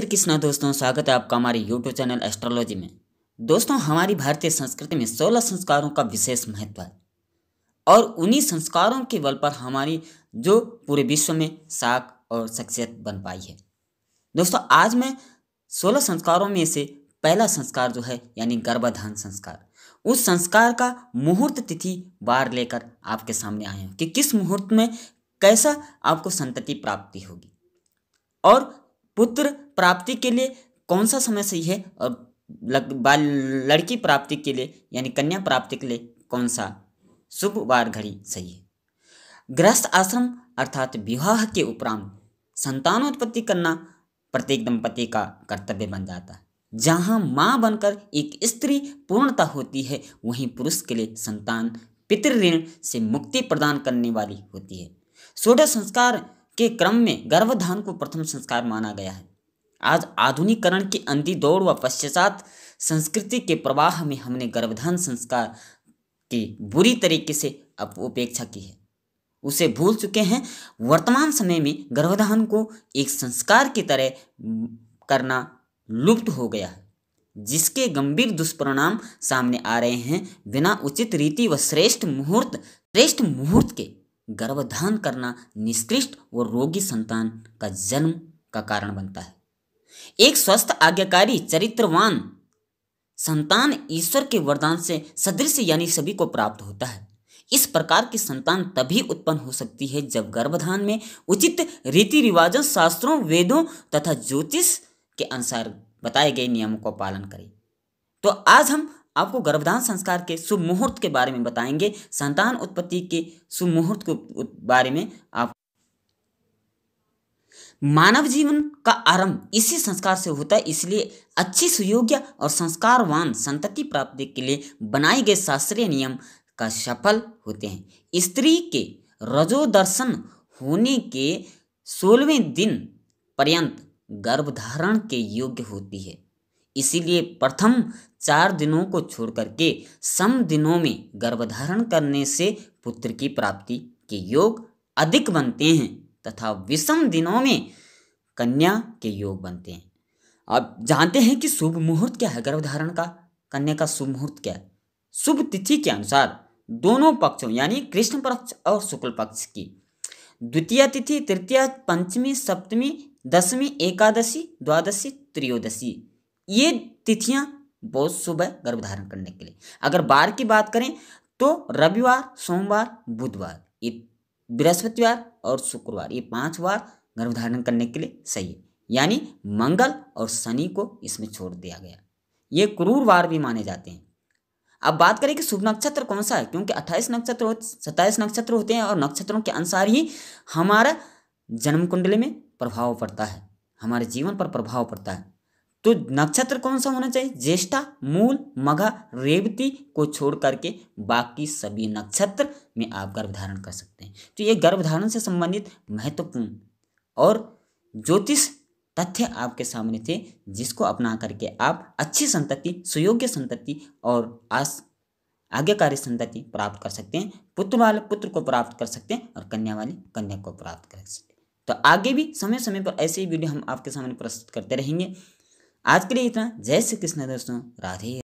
श्री कृष्णा दोस्तों स्वागत है आपका हमारे YouTube चैनल एस्ट्रोलॉजी में दोस्तों हमारी भारतीय संस्कृति में 16 संस्कारों का विशेष महत्व है और उन्हीं संस्कारों के बल पर हमारी जो पूरे विश्व में साख और शख्सियत बन पाई है दोस्तों आज मैं 16 संस्कारों में से पहला संस्कार जो है यानी गर्भाधान संस्कार उस संस्कार का मुहूर्त तिथि बार लेकर आपके सामने आए हैं कि किस मुहूर्त में कैसा आपको संतति प्राप्ति होगी और पुत्र प्राप्ति के लिए कौन सा समय सही है और बाल लड़की प्राप्ति के लिए यानी कन्या प्राप्ति के लिए कौन सा शुभ वार घड़ी सही है गृहस्थ आश्रम अर्थात विवाह के उपरांत संतानोत्पत्ति करना प्रत्येक दंपति का कर्तव्य बन जाता है जहाँ माँ बनकर एक स्त्री पूर्णता होती है वहीं पुरुष के लिए संतान पितृण से मुक्ति प्रदान करने वाली होती है सोडा संस्कार के क्रम में गर्भधान को प्रथम संस्कार माना गया है आज आधुनिकरण की अंधी दौड़ व पश्चात संस्कृति के प्रवाह में हमने गर्भधान संस्कार की बुरी तरीके से उपेक्षा की है उसे भूल चुके हैं वर्तमान समय में गर्भधान को एक संस्कार की तरह करना लुप्त हो गया है जिसके गंभीर दुष्परिणाम सामने आ रहे हैं बिना उचित रीति व श्रेष्ठ मुहूर्त श्रेष्ठ मुहूर्त के गर्भधान करना निष्कृष्ट व रोगी संतान का जन्म का कारण बनता है एक स्वस्थ आज्ञाकारी चरित्रवान संतान ईश्वर के वरदान से सदृश यानी सभी को प्राप्त होता है इस प्रकार की संतान तभी उत्पन्न हो सकती है जब गर्भधान में उचित रीति रिवाजों शास्त्रों वेदों तथा ज्योतिष के अनुसार बताए गए नियमों का पालन करें तो आज हम आपको गर्भधान संस्कार के शुभ मुहूर्त के बारे में बताएंगे संतान उत्पत्ति के शुभ मुहूर्त के बारे में आप मानव जीवन का आरंभ इसी संस्कार से होता है इसलिए अच्छी सुयोग्य और संस्कारवान संतति प्राप्ति के लिए बनाए गए शास्त्रीय नियम का सफल होते हैं स्त्री के रजोदर्शन होने के सोलहवें दिन पर्यंत गर्भधारण के योग्य होती है इसीलिए प्रथम चार दिनों को छोड़ करके सम दिनों में गर्भधारण करने से पुत्र की प्राप्ति के योग अधिक बनते हैं तथा विषम दिनों में कन्या के योग बनते हैं अब जानते हैं कि शुभ मुहूर्त क्या है गर्भधारण का कन्या का शुभ मुहूर्त क्या है शुभ तिथि के अनुसार दोनों पक्षों यानी कृष्ण पक्ष और शुक्ल पक्ष की द्वितीय तिथि तृतीय पंचमी सप्तमी दसवीं एकादशी द्वादशी त्रयोदशी ये तिथियाँ बहुत शुभ है गर्भधारण करने के लिए अगर बार की बात करें तो रविवार सोमवार बुधवार ये बृहस्पतिवार और शुक्रवार ये पांच बार गर्भधारण करने के लिए सही है यानी मंगल और शनि को इसमें छोड़ दिया गया ये क्रूर वार भी माने जाते हैं अब बात करें कि शुभ नक्षत्र कौन सा है क्योंकि 28 नक्षत्र सत्ताईस नक्षत्र होते हैं और नक्षत्रों के अनुसार ही हमारा जन्म कुंडली में प्रभाव पड़ता है हमारे जीवन पर प्रभाव पड़ता है तो नक्षत्र कौन सा होना चाहिए ज्येष्ठा मूल मघा रेवती को छोड़ करके बाकी सभी नक्षत्र में आप गर्भ धारण कर सकते हैं तो ये गर्भ धारण से संबंधित महत्वपूर्ण और ज्योतिष तथ्य आपके सामने थे जिसको अपना करके आप अच्छी संतति सुयोग्य संतति और आस आज्ञाकारी संतति प्राप्त कर सकते हैं पुत्र वाले पुत्र को प्राप्त कर सकते हैं और कन्या वाली कन्या को प्राप्त कर सकते हैं तो आगे भी समय समय पर ऐसे ही वीडियो हम आपके सामने प्रस्तुत करते रहेंगे आज के लिए इतना जय श्री कृष्ण दोस्तों राधे